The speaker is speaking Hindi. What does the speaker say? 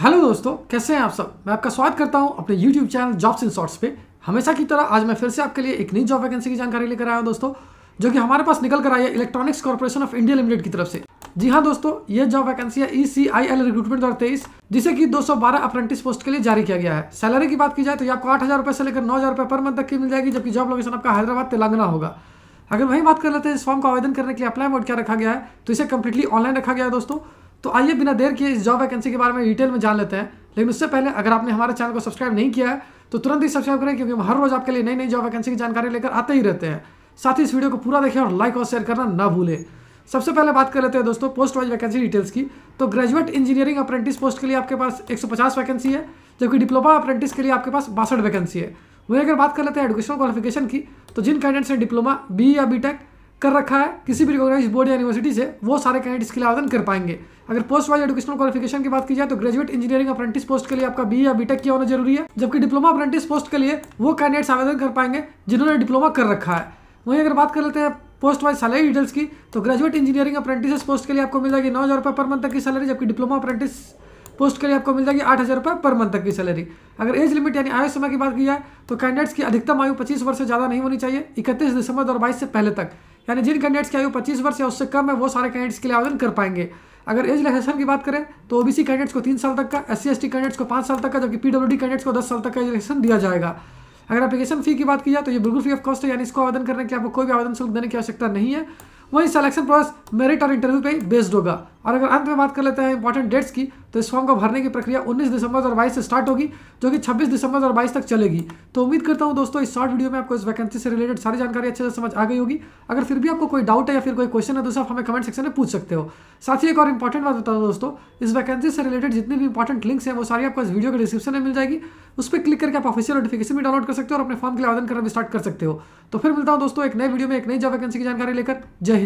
हेलो दोस्तों कैसे हैं आप सब मैं आपका स्वागत करता हूं अपने YouTube channel jobs in shorts पे हमेशा की तरह आज मैं फिर से आपके लिए एक नई जॉब वैकेंसी की जानकारी लेकर आया हूं दोस्तों जो कि हमारे पास निकल कर आई है electronics corporation of India limited की तरफ से जी हाँ दोस्तों ये जॉब वैकेंसी है ई सी आई एल रिक्रूटमेंट दो तेईस जिसे कि दो अप्रेंटिस पोस्ट के लिए जारी किया गया है सैलरी की बात की जाए तो आपको आठ हज़ार रुपये से लेकर नौ हज़ार रुपये पर मंथ तक की मिल जाएगी जबकि जॉब लोकेशन आपका हैदराबाद तेलंगाना होगा अगर वही बात कर लेते हैं इस फॉर्म को आवेदन करने के लिए अप्लाई मोड क्या रखा गया है तो इसे कंप्लीटली ऑनलाइन रखा गया है दोस्तों तो आइए बिना देर के इस जॉब वैकेंसी के बारे में डिटेल में जान लेते हैं लेकिन उससे पहले अगर आपने हमारे चैनल को सब्सक्राइब नहीं किया है तो तुरंत ही सब्सक्राइब करें क्योंकि हम हर रोज़ आपके लिए नई नई जॉब वैकेंसी की जानकारी लेकर आते ही रहते हैं साथ ही इस वीडियो को पूरा देखें और लाइक और शेयर करना ना भूलें सबसे पहले बात कर लेते हैं दोस्तों पोस्ट वाइज वैकेंसी डिटेल्स की तो ग्रेजुएट इंजीनियरिंग अप्रेंटिस पोस्ट के लिए आपके पास एक वैकेंसी है जबकि डिप्लोमा अप्रेंटिस के लिए आपके पास बासठ वैकेंसी है वहीं अगर बात कर लेते हैं एडुकेशनल क्वालिफिकेशन की तो जिन कैंडिडेट्स हैं डिप्लोमा बी या बी कर रखा है किसी भी रिकॉग्नाइज बोर्ड या यूनिवर्सिटी से वो सारे कैंडिडेट्स के लिए आवेदन कर पाएंगे अगर पोस्ट वाइज एडुकेशनल क्वालिफिकेशन की बात की जाए तो ग्रेजुएट इंजीनियरिंग अप्रेंटिस पोस्ट के लिए आपका बी या बीटेक किया होना जरूरी है जबकि डिप्लोमा अप्रेंटिस पोस्ट के लिए वो कैंडिडेट्स आवेदन कर पाएंगे जिन्होंने डिप्लोमा कर रखा है वहीं अगर बात कर लेते हैं पोस्ट वाइज सैलरी डिटेल्स की तो ग्रेजुएट इंजीनियरिंग अप्रेंटिस पोस्ट के लिए आपको मिल जाएगी नौ हज़ार रुपये पर मंथ तक की सैलरी जबकि डिप्लोमा अप्रेंटिस पोस्ट के लिए आपको मिल जाएगी आठ हज़ार रुपये पर मंथ तक की सैलरी अगर एज लिमिट यानी आयु समय की बात की जाए तो कैंडिडेट्स की अधिकतम आयु पच्चीस वर्ष से ज़्यादा नहीं होनी चाहिए इकतीस दिसंबर दो से पहले तक यानी जिन कैंडिडेट्स की आयु पच्चीस वर्ष या उससे कम है वो सारे कैंडिडेट्स के लिए आवेदन कर पाएंगे अगर एज रिलेक्सेशन की बात करें तो ओबीसी कैंडिडेट्स को तीन साल तक का एस सी कैंडिडेट्स को पाँच साल तक का जबकि पीडब्ल्यूडी कैंडिडेट्स को दस साल तक का एज रिलैक्सेशन दिया जाएगा अगर एप्लीकेशन फी की बात की जाए तो ये बिल्कुल फ्री ऑफ कॉस्ट है यानी इसको आवेदन करने के आपको कोई भी आवेदन शुल्क देने की आवश्यकता नहीं है वहीं सिलेक्शन प्रोसेस मेरिट और इंटरव्यू पर बेस्ड होगा और अगर अंत में बात कर लेते हैं इंपॉर्टेंट डेट्स की तो इस फॉर्म को भरने की प्रक्रिया 19 दिसंबर और बाईस से स्टार्ट होगी जो कि 26 दिसंबर और बाईस तक चलेगी तो उम्मीद करता हूं दोस्तों इस शॉर्ट वीडियो में आपको इस वैकेंसी से रिलेटेड सारी जानकारी अच्छे से समझ आ गई होगी अगर फिर भी आपको कोई डाउट है या फिर कोई क्वेश्चन है दोस्तों आप हमें कमेंट सेक्शन में पूछ सकते हो साथ ही एक और इंपॉर्टेंट बात बताऊँ दोस्तों इस वैकेंसी से रिलेटेड जितनी भी इंपॉर्टेंट लिंक्स हैं वो सारी आपको इस वीडियो के डिस्क्रिप्शन में मिल जाएगी उस पर क्लिक करके आप ऑफिशियल नोटिफिकेशन भी डाउनलोड कर सकते हो और अपने फॉर्म के लिए आवेदन करना भी स्टार्ट कर सकते हो तो फिर मिलता हूँ दोस्तों एक नए वीडियो में एक नई जॉब वैकेंसी की जानकारी लेकर जय हिंद